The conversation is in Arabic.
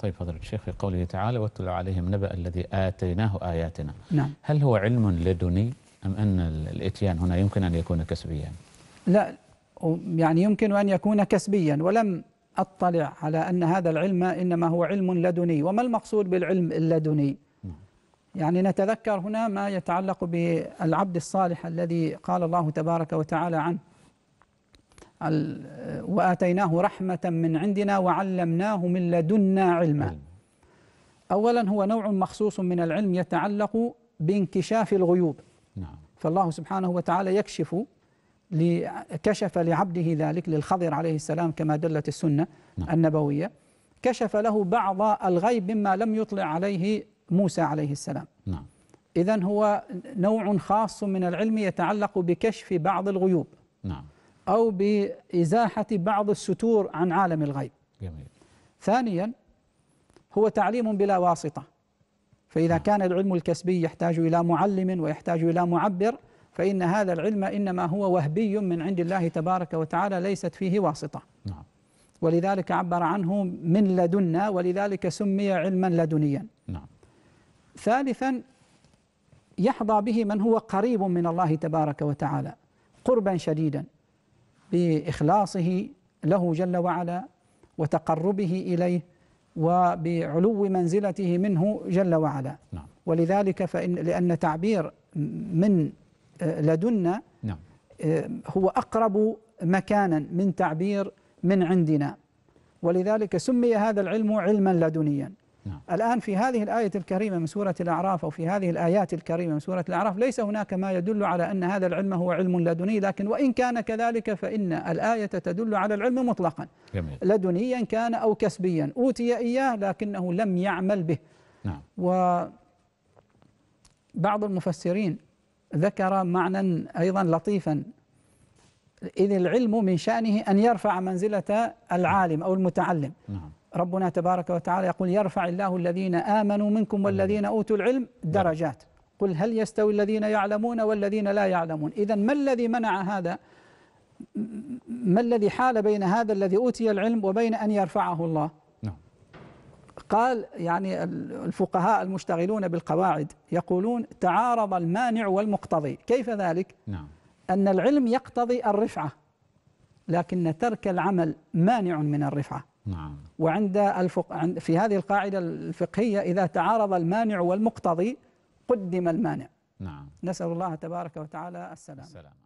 طيب فضل الشيخ في قوله تعالى واتل عليهم نبأ الذي آتيناه آياتنا نعم. هل هو علم لدني أم أن الإتيان هنا يمكن أن يكون كسبيا لا يعني يمكن أن يكون كسبيا ولم أطلع على أن هذا العلم إنما هو علم لدني وما المقصود بالعلم اللدني نعم. يعني نتذكر هنا ما يتعلق بالعبد الصالح الذي قال الله تبارك وتعالى عنه وآتيناه رحمة من عندنا وعلمناه من لدنا علما أولا هو نوع مخصوص من العلم يتعلق بانكشاف الغيوب نعم. فالله سبحانه وتعالى يكشف كشف لعبده ذلك للخضر عليه السلام كما دلت السنة نعم. النبوية كشف له بعض الغيب مما لم يطلع عليه موسى عليه السلام نعم. إذا هو نوع خاص من العلم يتعلق بكشف بعض الغيوب نعم أو بإزاحة بعض الستور عن عالم الغيب جميل. ثانيا هو تعليم بلا واسطة فإذا نعم. كان العلم الكسبي يحتاج إلى معلم ويحتاج إلى معبر فإن هذا العلم إنما هو وهبي من عند الله تبارك وتعالى ليست فيه واسطة نعم. ولذلك عبر عنه من لدنا ولذلك سمي علما لدنيا نعم. ثالثا يحظى به من هو قريب من الله تبارك وتعالى قربا شديدا باخلاصه له جل وعلا وتقربه اليه وبعلو منزلته منه جل وعلا نعم. ولذلك فإن لأن تعبير من آه، لدنا آه، نعم. هو أقرب مكانا من تعبير من عندنا ولذلك سمي هذا العلم علما لدنيا نعم. الآن في هذه الآية الكريمة من سورة الأعراف أو في هذه الآيات الكريمة من سورة الأعراف ليس هناك ما يدل على أن هذا العلم هو علم لدني لكن وإن كان كذلك فإن الآية تدل على العلم مطلقا جميل. لدنيا كان أو كسبيا أوتي إياه لكنه لم يعمل به نعم. وبعض المفسرين ذكر معنى أيضا لطيفا إذ العلم من شأنه أن يرفع منزلة العالم أو المتعلم نعم. ربنا تبارك وتعالى يقول يرفع الله الذين آمنوا منكم والذين أوتوا العلم نعم. درجات قل هل يستوي الذين يعلمون والذين لا يعلمون إذا ما الذي منع هذا ما الذي حال بين هذا الذي أوتي العلم وبين أن يرفعه الله نعم. قال يعني الفقهاء المشتغلون بالقواعد يقولون تعارض المانع والمقتضي كيف ذلك؟ نعم أن العلم يقتضي الرفعة لكن ترك العمل مانع من الرفعة نعم. وعند الفق... في هذه القاعدة الفقهية إذا تعارض المانع والمقتضي قدم المانع نعم نسأل الله تبارك وتعالى السلام, السلام.